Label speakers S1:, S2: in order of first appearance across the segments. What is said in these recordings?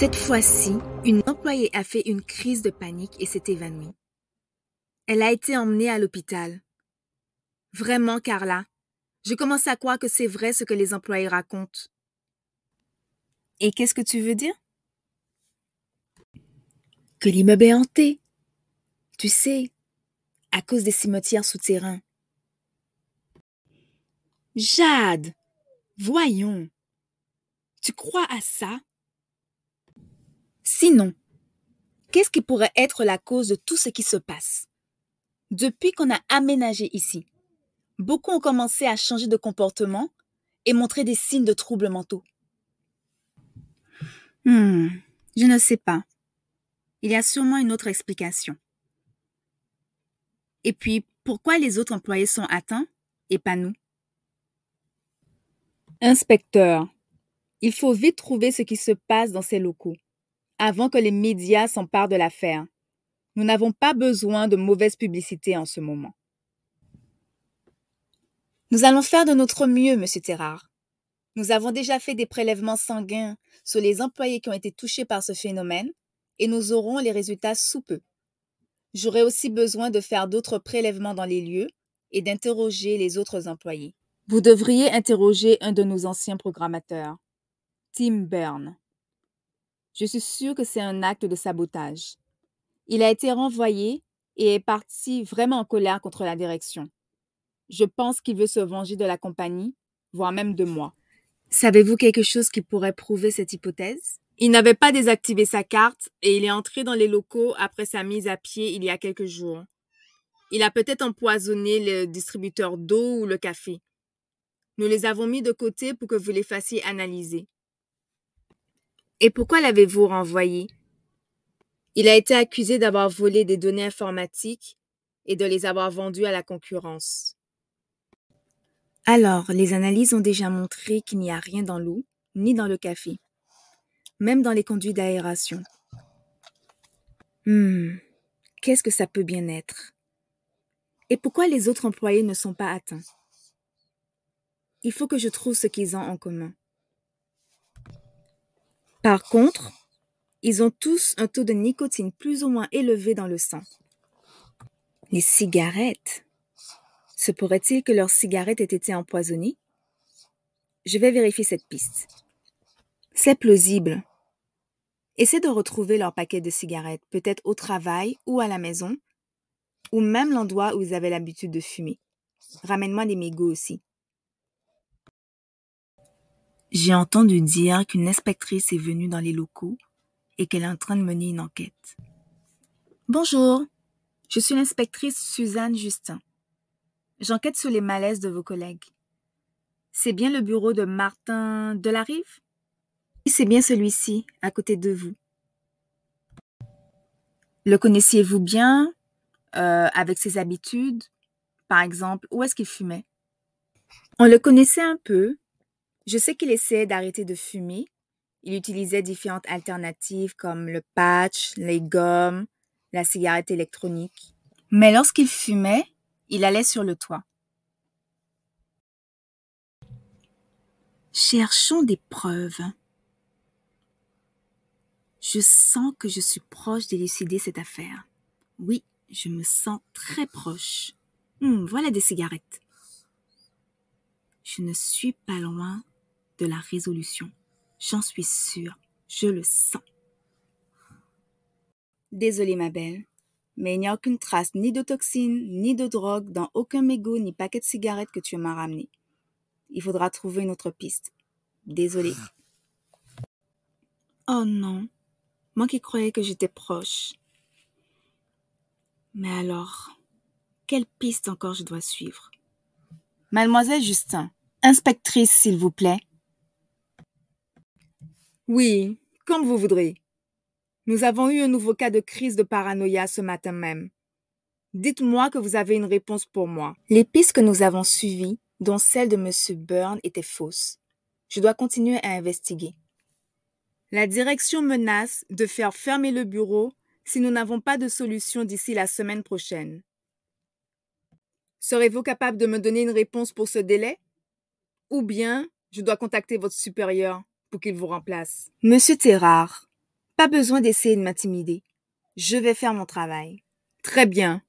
S1: Cette fois-ci, une employée a fait une crise de panique et s'est évanouie. Elle a été emmenée à l'hôpital. Vraiment, Carla, je commence à croire que c'est vrai ce que les employés racontent. Et qu'est-ce que tu veux dire Que l'immeuble est hanté. Tu sais, à cause des cimetières souterrains. Jade, voyons. Tu crois à ça Sinon, qu'est-ce qui pourrait être la cause de tout ce qui se passe Depuis qu'on a aménagé ici, beaucoup ont commencé à changer de comportement et montrer des signes de troubles mentaux. Hmm, je ne sais pas. Il y a sûrement une autre explication. Et puis, pourquoi les autres employés sont atteints et pas nous Inspecteur, il faut vite trouver ce qui se passe dans ces locaux avant que les médias s'emparent de l'affaire. Nous n'avons pas besoin de mauvaise publicité en ce moment. Nous allons faire de notre mieux, Monsieur Terrar. Nous avons déjà fait des prélèvements sanguins sur les employés qui ont été touchés par ce phénomène et nous aurons les résultats sous peu. J'aurai aussi besoin de faire d'autres prélèvements dans les lieux et d'interroger les autres employés. Vous devriez interroger un de nos anciens programmateurs, Tim Byrne. Je suis sûre que c'est un acte de sabotage. Il a été renvoyé et est parti vraiment en colère contre la direction. Je pense qu'il veut se venger de la compagnie, voire même de moi. Savez-vous quelque chose qui pourrait prouver cette hypothèse Il n'avait pas désactivé sa carte et il est entré dans les locaux après sa mise à pied il y a quelques jours. Il a peut-être empoisonné le distributeur d'eau ou le café. Nous les avons mis de côté pour que vous les fassiez analyser. Et pourquoi l'avez-vous renvoyé Il a été accusé d'avoir volé des données informatiques et de les avoir vendues à la concurrence. Alors, les analyses ont déjà montré qu'il n'y a rien dans l'eau, ni dans le café, même dans les conduits d'aération. Hum, qu'est-ce que ça peut bien être Et pourquoi les autres employés ne sont pas atteints Il faut que je trouve ce qu'ils ont en commun. Par contre, ils ont tous un taux de nicotine plus ou moins élevé dans le sang. Les cigarettes. Se pourrait-il que leurs cigarettes aient été empoisonnées Je vais vérifier cette piste. C'est plausible. Essayez de retrouver leur paquet de cigarettes, peut-être au travail ou à la maison, ou même l'endroit où ils avaient l'habitude de fumer. Ramène-moi des mégots aussi. J'ai entendu dire qu'une inspectrice est venue dans les locaux et qu'elle est en train de mener une enquête. Bonjour, je suis l'inspectrice Suzanne Justin. J'enquête sur les malaises de vos collègues. C'est bien le bureau de Martin Delarive C'est bien celui-ci, à côté de vous. Le connaissiez-vous bien euh, Avec ses habitudes Par exemple, où est-ce qu'il fumait On le connaissait un peu, je sais qu'il essayait d'arrêter de fumer. Il utilisait différentes alternatives comme le patch, les gommes, la cigarette électronique. Mais lorsqu'il fumait, il allait sur le toit. Cherchons des preuves. Je sens que je suis proche d'élucider cette affaire. Oui, je me sens très proche. Hmm, voilà des cigarettes. Je ne suis pas loin la résolution. J'en suis sûre, je le sens. Désolée, ma belle, mais il n'y a aucune trace ni de toxines, ni de drogue dans aucun mégot ni paquet de cigarettes que tu m'as ramené. Il faudra trouver une autre piste. Désolée. Oh non, moi qui croyais que j'étais proche. Mais alors, quelle piste encore je dois suivre Mademoiselle Justin, inspectrice, s'il vous plaît. Oui, comme vous voudrez. Nous avons eu un nouveau cas de crise de paranoïa ce matin même. Dites-moi que vous avez une réponse pour moi. Les pistes que nous avons suivies, dont celle de M. Byrne, étaient fausses. Je dois continuer à investiguer. La direction menace de faire fermer le bureau si nous n'avons pas de solution d'ici la semaine prochaine. Serez-vous capable de me donner une réponse pour ce délai Ou bien je dois contacter votre supérieur pour qu'il vous remplace. Monsieur Terrard, pas besoin d'essayer de m'intimider. Je vais faire mon travail. Très bien.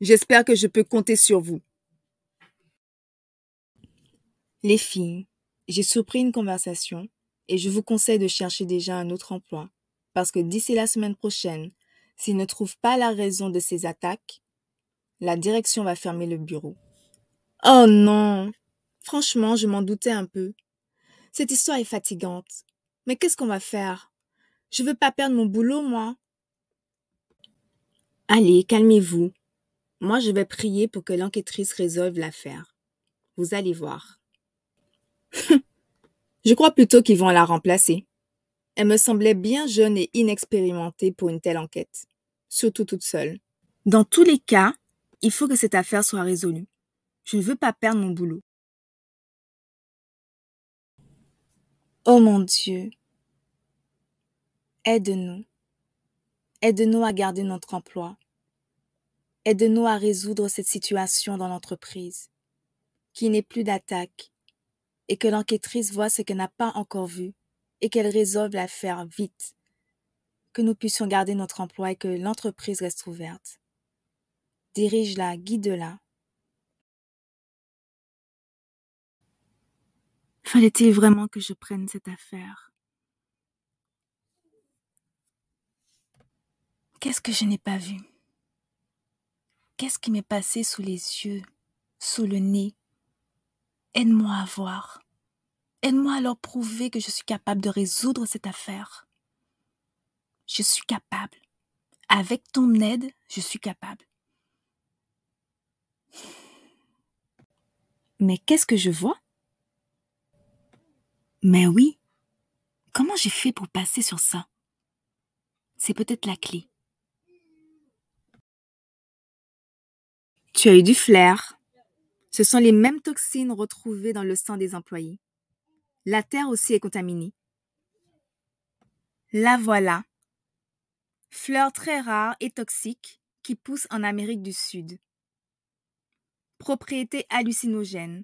S1: J'espère que je peux compter sur vous. Les filles, j'ai surpris une conversation et je vous conseille de chercher déjà un autre emploi parce que d'ici la semaine prochaine, s'il ne trouve pas la raison de ces attaques, la direction va fermer le bureau. Oh non Franchement, je m'en doutais un peu. Cette histoire est fatigante. Mais qu'est-ce qu'on va faire Je veux pas perdre mon boulot, moi. Allez, calmez-vous. Moi, je vais prier pour que l'enquêtrice résolve l'affaire. Vous allez voir. je crois plutôt qu'ils vont la remplacer. Elle me semblait bien jeune et inexpérimentée pour une telle enquête, surtout toute seule. Dans tous les cas, il faut que cette affaire soit résolue. Je ne veux pas perdre mon boulot. oh mon Dieu, aide-nous. Aide-nous à garder notre emploi. Aide-nous à résoudre cette situation dans l'entreprise, qui n'est plus d'attaque, et que l'enquêtrice voit ce qu'elle n'a pas encore vu, et qu'elle résolve l'affaire vite, que nous puissions garder notre emploi et que l'entreprise reste ouverte. Dirige-la, guide-la, Fallait-il vraiment que je prenne cette affaire Qu'est-ce que je n'ai pas vu Qu'est-ce qui m'est passé sous les yeux, sous le nez Aide-moi à voir. Aide-moi à prouver que je suis capable de résoudre cette affaire. Je suis capable. Avec ton aide, je suis capable. Mais qu'est-ce que je vois mais oui, comment j'ai fait pour passer sur ça C'est peut-être la clé. Tu as eu du flair. Ce sont les mêmes toxines retrouvées dans le sang des employés. La terre aussi est contaminée. La voilà. Fleur très rare et toxique qui pousse en Amérique du Sud. Propriété hallucinogène.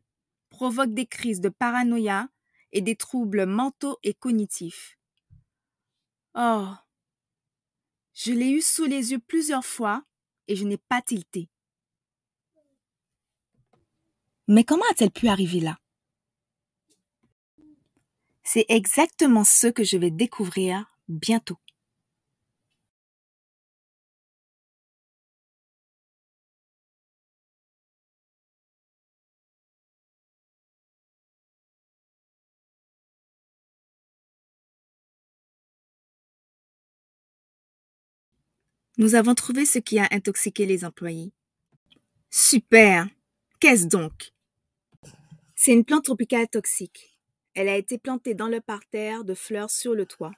S1: Provoque des crises de paranoïa, et des troubles mentaux et cognitifs. Oh. Je l'ai eu sous les yeux plusieurs fois et je n'ai pas tilté. Mais comment a-t-elle pu arriver là C'est exactement ce que je vais découvrir bientôt. Nous avons trouvé ce qui a intoxiqué les employés. Super. Qu'est-ce donc C'est une plante tropicale toxique. Elle a été plantée dans le parterre de fleurs sur le toit.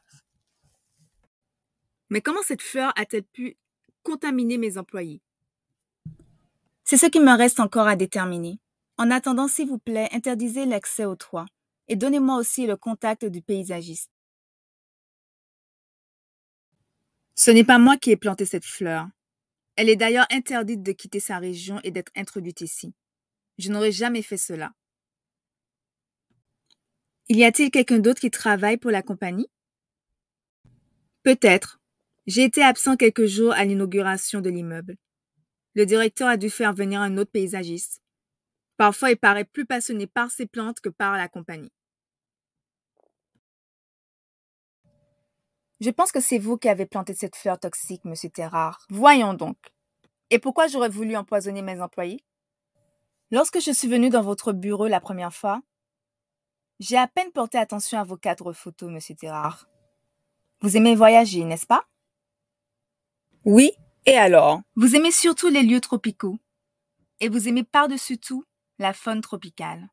S1: Mais comment cette fleur a-t-elle pu contaminer mes employés C'est ce qui me reste encore à déterminer. En attendant, s'il vous plaît, interdisez l'accès au toit et donnez-moi aussi le contact du paysagiste. Ce n'est pas moi qui ai planté cette fleur. Elle est d'ailleurs interdite de quitter sa région et d'être introduite ici. Je n'aurais jamais fait cela. Il y a-t-il quelqu'un d'autre qui travaille pour la compagnie Peut-être. J'ai été absent quelques jours à l'inauguration de l'immeuble. Le directeur a dû faire venir un autre paysagiste. Parfois, il paraît plus passionné par ses plantes que par la compagnie. Je pense que c'est vous qui avez planté cette fleur toxique, monsieur Terrard. Voyons donc. Et pourquoi j'aurais voulu empoisonner mes employés Lorsque je suis venue dans votre bureau la première fois, j'ai à peine porté attention à vos cadres photos, monsieur Terrard. Vous aimez voyager, n'est-ce pas Oui, et alors Vous aimez surtout les lieux tropicaux. Et vous aimez par-dessus tout la faune tropicale.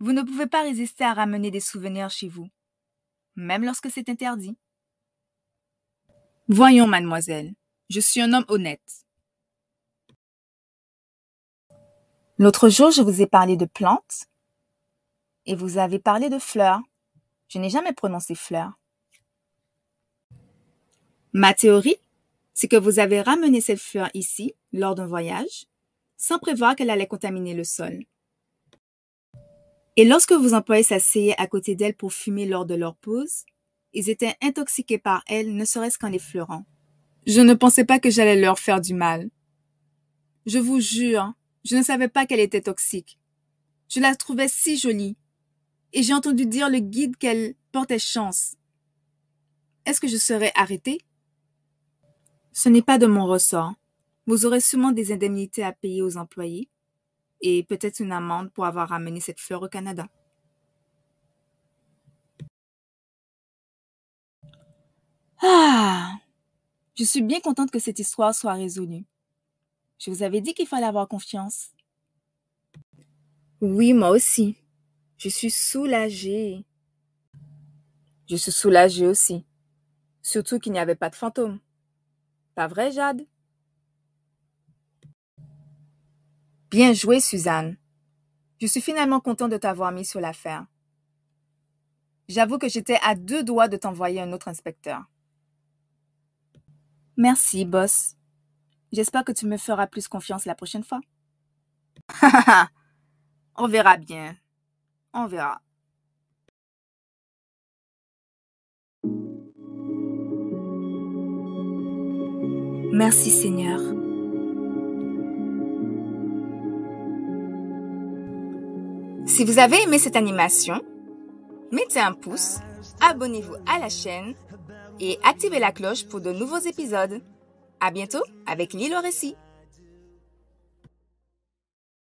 S1: Vous ne pouvez pas résister à ramener des souvenirs chez vous même lorsque c'est interdit. Voyons, mademoiselle, je suis un homme honnête. L'autre jour, je vous ai parlé de plantes et vous avez parlé de fleurs. Je n'ai jamais prononcé fleurs. Ma théorie, c'est que vous avez ramené cette fleur ici lors d'un voyage sans prévoir qu'elle allait contaminer le sol. Et lorsque vos employés s'asseyaient à côté d'elle pour fumer lors de leur pause, ils étaient intoxiqués par elle, ne serait-ce qu'en effleurant. Je ne pensais pas que j'allais leur faire du mal. Je vous jure, je ne savais pas qu'elle était toxique. Je la trouvais si jolie. Et j'ai entendu dire le guide qu'elle portait chance. Est-ce que je serais arrêtée? Ce n'est pas de mon ressort. Vous aurez sûrement des indemnités à payer aux employés, et peut-être une amende pour avoir amené cette fleur au Canada. Ah Je suis bien contente que cette histoire soit résolue. Je vous avais dit qu'il fallait avoir confiance. Oui, moi aussi. Je suis soulagée. Je suis soulagée aussi. Surtout qu'il n'y avait pas de fantôme. Pas vrai, Jade Bien joué, Suzanne. Je suis finalement content de t'avoir mis sur l'affaire. J'avoue que j'étais à deux doigts de t'envoyer un autre inspecteur. Merci, boss. J'espère que tu me feras plus confiance la prochaine fois. On verra bien. On verra. Merci Seigneur. Si vous avez aimé cette animation, mettez un pouce, abonnez-vous à la chaîne et activez la cloche pour de nouveaux épisodes. À bientôt avec Lilo Récit.